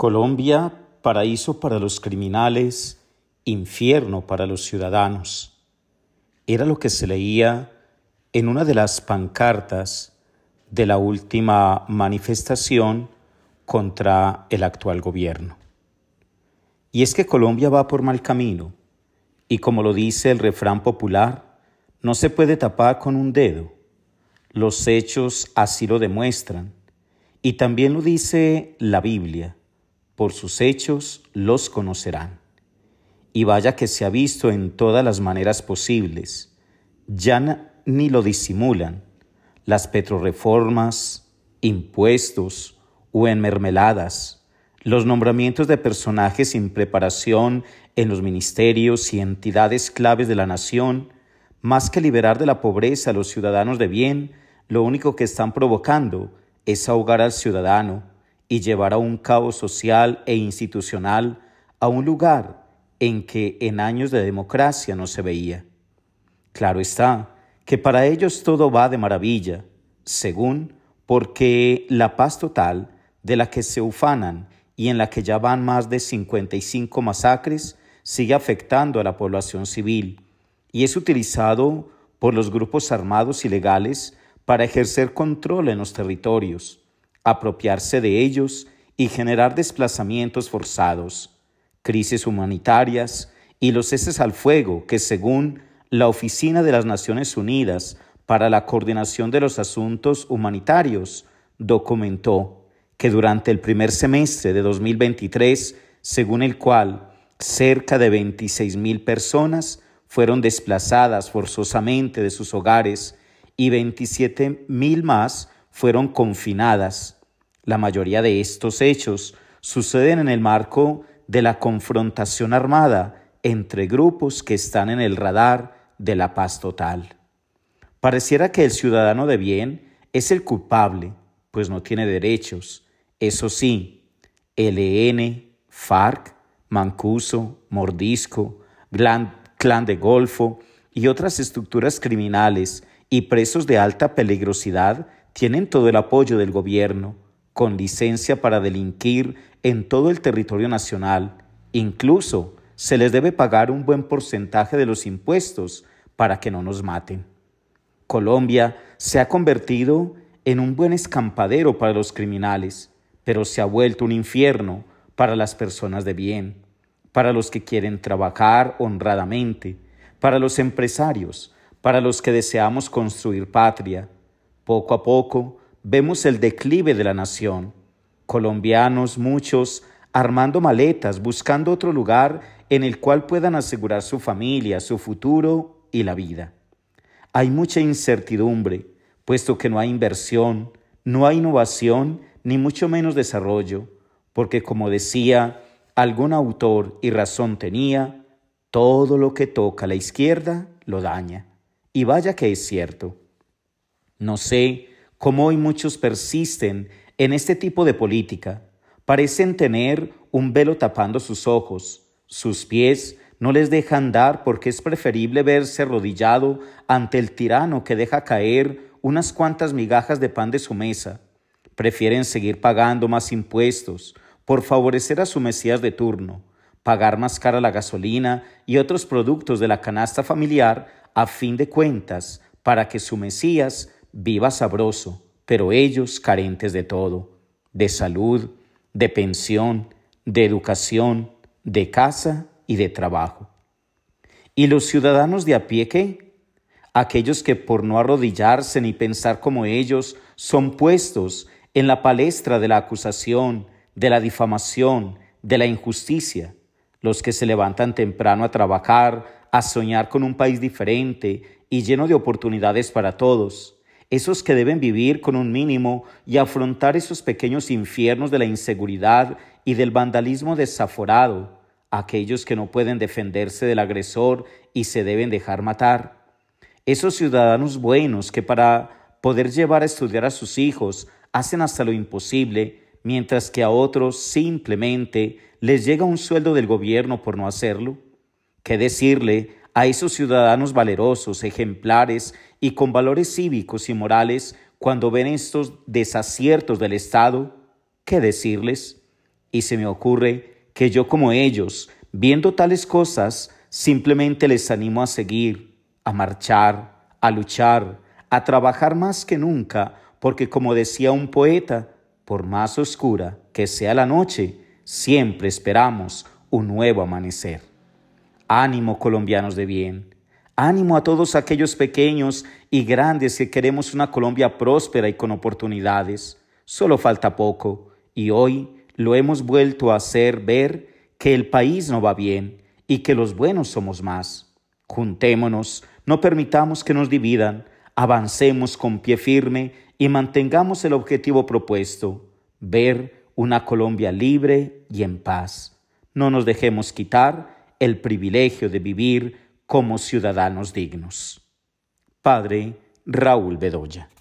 Colombia, paraíso para los criminales, infierno para los ciudadanos. Era lo que se leía en una de las pancartas de la última manifestación contra el actual gobierno. Y es que Colombia va por mal camino, y como lo dice el refrán popular, no se puede tapar con un dedo. Los hechos así lo demuestran, y también lo dice la Biblia por sus hechos los conocerán. Y vaya que se ha visto en todas las maneras posibles, ya ni lo disimulan, las petroreformas, impuestos o enmermeladas, los nombramientos de personajes sin preparación en los ministerios y entidades claves de la nación, más que liberar de la pobreza a los ciudadanos de bien, lo único que están provocando es ahogar al ciudadano, y llevará un caos social e institucional a un lugar en que en años de democracia no se veía. Claro está que para ellos todo va de maravilla, según porque la paz total de la que se ufanan y en la que ya van más de 55 masacres sigue afectando a la población civil y es utilizado por los grupos armados ilegales para ejercer control en los territorios apropiarse de ellos y generar desplazamientos forzados, crisis humanitarias y los ceses al fuego que según la Oficina de las Naciones Unidas para la Coordinación de los Asuntos Humanitarios documentó que durante el primer semestre de 2023, según el cual cerca de 26.000 personas fueron desplazadas forzosamente de sus hogares y 27.000 más fueron confinadas la mayoría de estos hechos suceden en el marco de la confrontación armada entre grupos que están en el radar de la paz total. Pareciera que el ciudadano de bien es el culpable, pues no tiene derechos. Eso sí, e LN, FARC, Mancuso, Mordisco, Clan de Golfo y otras estructuras criminales y presos de alta peligrosidad tienen todo el apoyo del gobierno con licencia para delinquir en todo el territorio nacional. Incluso se les debe pagar un buen porcentaje de los impuestos para que no nos maten. Colombia se ha convertido en un buen escampadero para los criminales, pero se ha vuelto un infierno para las personas de bien, para los que quieren trabajar honradamente, para los empresarios, para los que deseamos construir patria. Poco a poco, vemos el declive de la nación. Colombianos muchos armando maletas, buscando otro lugar en el cual puedan asegurar su familia, su futuro y la vida. Hay mucha incertidumbre, puesto que no hay inversión, no hay innovación, ni mucho menos desarrollo, porque como decía algún autor y razón tenía, todo lo que toca la izquierda lo daña. Y vaya que es cierto. No sé como hoy muchos persisten en este tipo de política, parecen tener un velo tapando sus ojos, sus pies no les dejan dar porque es preferible verse arrodillado ante el tirano que deja caer unas cuantas migajas de pan de su mesa. Prefieren seguir pagando más impuestos por favorecer a su Mesías de turno, pagar más cara la gasolina y otros productos de la canasta familiar a fin de cuentas para que su Mesías viva sabroso, pero ellos carentes de todo, de salud, de pensión, de educación, de casa y de trabajo. ¿Y los ciudadanos de a pie qué? Aquellos que por no arrodillarse ni pensar como ellos son puestos en la palestra de la acusación, de la difamación, de la injusticia, los que se levantan temprano a trabajar, a soñar con un país diferente y lleno de oportunidades para todos, esos que deben vivir con un mínimo y afrontar esos pequeños infiernos de la inseguridad y del vandalismo desaforado, aquellos que no pueden defenderse del agresor y se deben dejar matar, esos ciudadanos buenos que para poder llevar a estudiar a sus hijos hacen hasta lo imposible, mientras que a otros simplemente les llega un sueldo del gobierno por no hacerlo. ¿Qué decirle a esos ciudadanos valerosos, ejemplares y con valores cívicos y morales, cuando ven estos desaciertos del Estado, ¿qué decirles? Y se me ocurre que yo como ellos, viendo tales cosas, simplemente les animo a seguir, a marchar, a luchar, a trabajar más que nunca, porque como decía un poeta, por más oscura que sea la noche, siempre esperamos un nuevo amanecer. Ánimo colombianos de bien. Ánimo a todos aquellos pequeños y grandes que queremos una Colombia próspera y con oportunidades. Solo falta poco y hoy lo hemos vuelto a hacer ver que el país no va bien y que los buenos somos más. Juntémonos, no permitamos que nos dividan, avancemos con pie firme y mantengamos el objetivo propuesto, ver una Colombia libre y en paz. No nos dejemos quitar el privilegio de vivir como ciudadanos dignos. Padre Raúl Bedoya.